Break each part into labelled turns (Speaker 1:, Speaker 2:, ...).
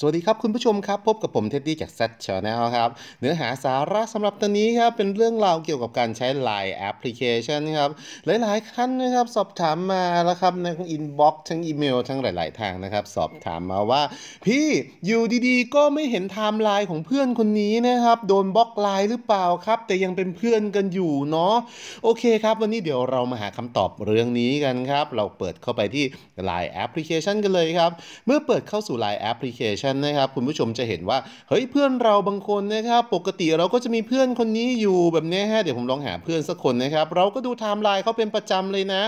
Speaker 1: สวัสดีครับคุณผู้ชมครับ พบกับผมเท็ดดี้จากแซดช n แนลครับเนื้อหาสาระสำหรับตอนนี้ครับเป็นเรื่องราวเกี่ยวกับการใช้ไลน์แอปพลิเคชันครับหลายๆท่านนะครับสอบถามมาแล้วครับในทั้งอินบ็อกซ์ทั้งอีเมลทั้งหลาย ๆ ทางนะครับสอบถามมาว่า พี่อยู่ดีๆก็ไม่เห็นไทม์ไลน์ของเพื่อนคนนี้นะครับโดนบล็อกไลน์หรือเปล่าครับ แต่ยังเป็นเพื่อนกันอยู่เนาะโอเคครับวันนี้เดี๋ยวเรามาหาคำตอบเรื่องนี้กันครับเราเปิดเข้าไปที่ไลน์แอปพลิเคชันกันเลยครับเมื่อเปิดเข้าสู่ไลน์แอปพลิเคชันันนะครับคุณผู้ชมจะเห็นว่า เฮ้ยเพื่อนเราบางคนนะครับ ปกติเราก็จะมีเพื่อนคนนี้อยู่แบบนี้ฮะเดี๋ยวผมลองหาเพื่อนสักคนนะครับเราก็ดูไทม์ไลน์เขาเป็นประจำเลยนะ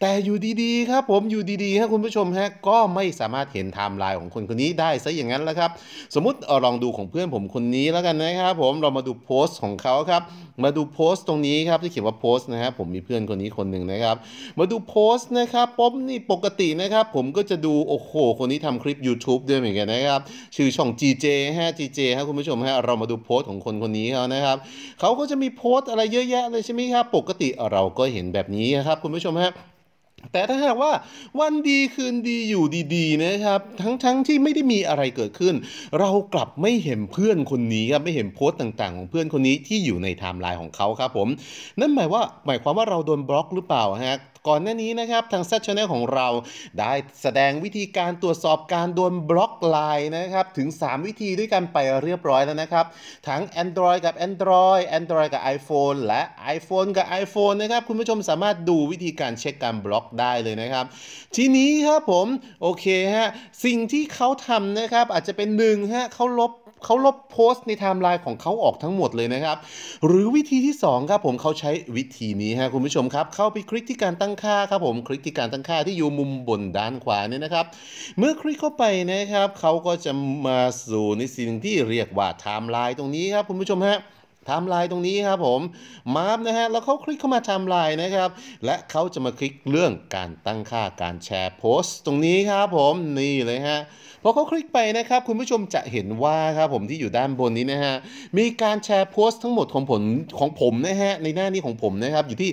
Speaker 1: แต่อยู่ดีๆครับผมอยู่ดีๆฮะคุณผู้ชมฮะก็ไม่สามารถเห็นไทม์ไลน์ของคนคนนี้ได้ซะอย่างนั้นแล้วครับสมมติเลองดูของเพื่อนผมคนนี้แล้วกันนะครับผมเรามาดูโพสต์ของเขาครับ มาดูโพสต์ตรงนี้ครับที่เขียนว่าโพสต์นะครับผมมีเพื่อนคนนี้คนหนึ่งนะครับ มาดูโพสต์นะครับป๊อบนี่ปกตินะครับ ผมก็จะดูโอ้โห คนนี้ทำคลิป YouTube ด้วยเหมือนกันนะครับชื่อช่อง GJ ฮะ GJ ฮะคุณผู้ชมฮะเรามาดูโพสต์ของคนคนนี้เขานะครับเขาก็จะมีโพสต์อะไรเยอะแยะเลยใช่ไหมครับปกติเราก็เห็นแบบนี้ครับคุณผู้ชมฮะแต่ถ้าหากว่าวันดีคืนดีอยู่ดีๆ นะครับ ทั้งๆทที่ไม่ได้มีอะไรเกิดขึ้น เรากลับไม่เห็นเพื่อนคนนี้ครับไม่เห็นโพสต์ต่างๆของเพื่อนคนนี้ที่อยู่ในไทม์ไลน์ของเขาครับผมนั่นหมายว่า หมายความว่าเราโดนบล็อกหรือเปล่าฮะก่อนหน้านี้นะครับทาง Z c ชแนลของเราได้แสดงวิธีการตรวจสอบการโดนบล็อกไลน์นะครับ ถึง 3 วิธีด้วยกันไปเรียบร้อยแล้วนะครับ ทั้ง Android กับ Android Android กับ iPhone และ iPhone กับ iPhone นะครับ คุณผู้ชมสามารถดูวิธีการเช็คการบล็อกได้เลยนะครับ ทีนี้ครับผมโอเคฮะสิ่งที่เขาทำนะครับ อาจจะเป็นหนึ่งฮะเขาลบเขาลบโพสต์ในไทม์ไลน์ของเขาออกทั้งหมดเลยนะครับ หรือวิธีที่ 2 ครับผมเขาใช้วิธีนี้ฮะคุณผู้ชมครับ เข้าไปคลิกที่การตั้งค่าครับผมคลิกที่การตั้งค่าที่อยู่มุมบนด้านขวาเนี่ยนะครับ เมื่อคลิกเข้าไปนะครับ เขาก็จะมาสู่ในสิ่งที่เรียกว่าไทม์ไลน์ตรงนี้ครับ คุณผู้ชมฮะทำไลน์ตรงนี้ครับผมมาร์ฟนะฮะแล้วเขาคลิกเข้ามาทำไลน์นะครับ และเขาจะมาคลิกเรื่องการตั้งค่าการแชร์โพสต์ ตรงนี้ครับผมนี่เลยฮะพอเขาคลิกไปนะครับ คุณผู้ชมจะเห็นว่าครับผมที่อยู่ด้านบนนี้นะฮะมีการแชร์โพสต์ทั้งหมดของผลของผมนะฮะในหน้านี้ของผมนะครับ อยู่ที่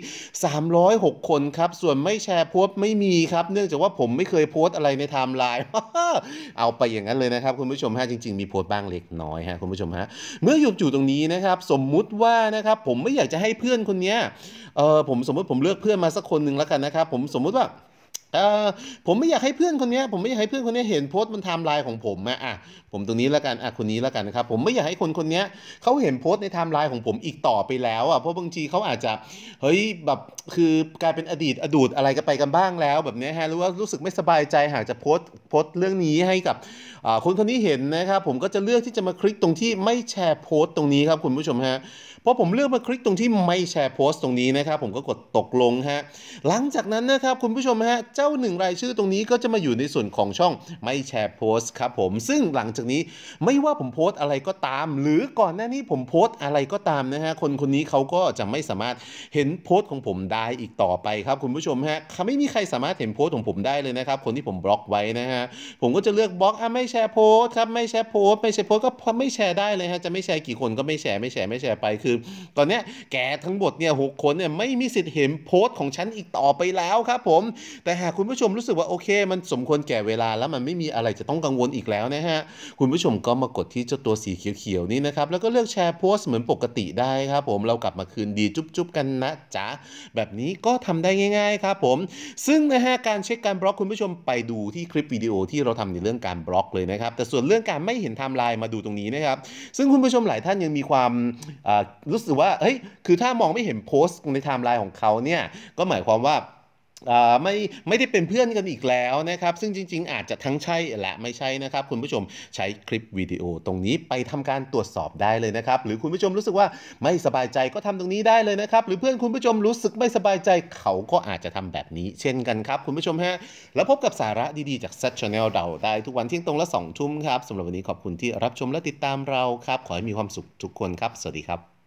Speaker 1: 306 คนครับ ส่วนไม่แชร์โพสต์ไม่มีครับ เนื่องจากว่าผมไม่เคยโพสต์อะไรในไทม์ไลน์เอาไปอย่างนั้นเลยนะครับคุณผู้ชมฮะจริงๆมีโพสต์บ้างเล็กน้อยฮะคุณผู้ชมฮะเมื่ออยู่อยู่ตรงนี้นะครับสมมมุติว่านะครับผมไม่อยากจะให้เพื่อนคนนี้เออผมสมมติผมเลือกเพื่อนมาสักคนหนึ่งแล้วกันนะครับผมสมมุติว่าเออผมไม่อยากให้เพื่อนคนนี้ผมไม่อยากให้เพื่อนคนนี้เห็นโพสต์บนไทม์ไลน์ของผมอะอ่ะผมตรงนี้แล้วกันอ่ะคนนี้แล้วกันนะครับผมไม่อยากให้คนคนนี้เขาเห็นโพสต์ในไทม์ไลน์ของผมอีกต่อไปแล้วอะเพราะบางทีเขาอาจจะเฮ้ยแบบคือกลายเป็นอดีตอดูดอะไรกันไปกันบ้างแล้วแบบนี้ฮะรู้ว่ารู้สึกไม่สบายใจหากจะโพสต์โพสต์เรื่องนี้ให้กับคนคนนี้เห็นนะครับผมก็จะเลือกที่จะมาคลิกตรงที่ไม่แชร์โพสต์ตรงนี้ครับคุณผู้ชมฮะพราะผมเลือกมาคลิกตรงที่ไม่แชร์โพสต์ตรงนี้นะครับผมก็กดตกลงฮะหลังจากนั้นนะครับคุณผู้ชมฮะเจ้าหนึ่งรายชื่อตรงนี้ก็จะมาอยู่ในส่วนของช่องไม่แชร์โพสต์ครับผมซึ่งหลังจากนี้ไม่ว่าผมโพสต์อะไรก็ตาม หรือก่อนหน้านี้ผมโพสต์อะไรก็ตามนะฮะคนคนนี้เขาก็จะไม่สามารถเห็นโพสต์ของผมได้อีกต่อไปครับคุณผู้ชมฮะไม่มีใครสามารถเห็นโพสต์ของผมได้เลยนะครับคนที่ผมบล็อกไว้นะฮะผมก็จะเลือกบล็อกอ่ะไม่แชร์โพสต์ครับไม่แชร์โพสต์ไม่แชร์โพสต์ก็ไม่แชร์ได้เลยฮะจะไม่แชร์กี่คนก็ไม่แชร์ไม่แชร์ไม่แชร์ไปคือตอนเนี้ยแกทั้งหมดเนี่ยหกคนเนี่ยไม่มีสิทธิ์เห็นโพสต์ของฉันอีกต่อไปแล้วครับผมแต่หากคุณผู้ชมรู้สึกว่าโอเคมันสมควรแก่เวลาแล้วมันไม่มีอะไรจะต้องกังวลอีกแล้วนะฮะ คุณผู้ชมก็มากดที่เจ้าตัวสีเขียวๆ นี่นะครับ แล้วก็เลือกแชร์โพสต์เหมือนปกติได้ครับผมเรากลับมาคืนดีจุ๊บๆกันนะจ๊ะ แบบนี้ก็ทำได้ง่ายๆครับผม ซึ่งนะฮะการเช็คการบล็อกคุณผู้ชมไปดูที่คลิปวิดีโอที่เราทำในเรื่องการบล็อกเลยนะครับแต่ส่วนเรื่องการไม่เห็นไทม์ไลน์มาดูตรงนี้นะครับ ซึ่งคุณผู้ชมหลายท่านยังมีความรู้สึกว่าเฮ้ยคือถ้ามองไม่เห็นโพสต์ในไทม์ไลน์ของเขาเนี่ยก็หมายความว่าไม่ ไม่ได้เป็นเพื่อนกันอีกแล้วนะครับ ซึ่งจริงๆอาจจะทั้งใช่ และไม่ใช่นะครับคุณผู้ชมใช้คลิปวิดีโอตรงนี้ไปทำการตรวจสอบได้เลยนะครับ หรือคุณผู้ชมรู้สึกว่าไม่สบายใจก็ทำตรงนี้ได้เลยนะครับ หรือเพื่อนคุณผู้ชมรู้สึกไม่สบายใจเขาก็อาจจะทำแบบนี้ เช่นกันครับ คุณผู้ชมฮะแล้วพบกับสาระดีๆจากซัชชาแนลเราได้ ทุกวันเที่ยงตรงและสองทุ่มครับสำหรับวันนี้ขอบคุณที่รับชมและติดตามเราครับขอให้มีความสุขทุกคนครับ สวัสดีครับ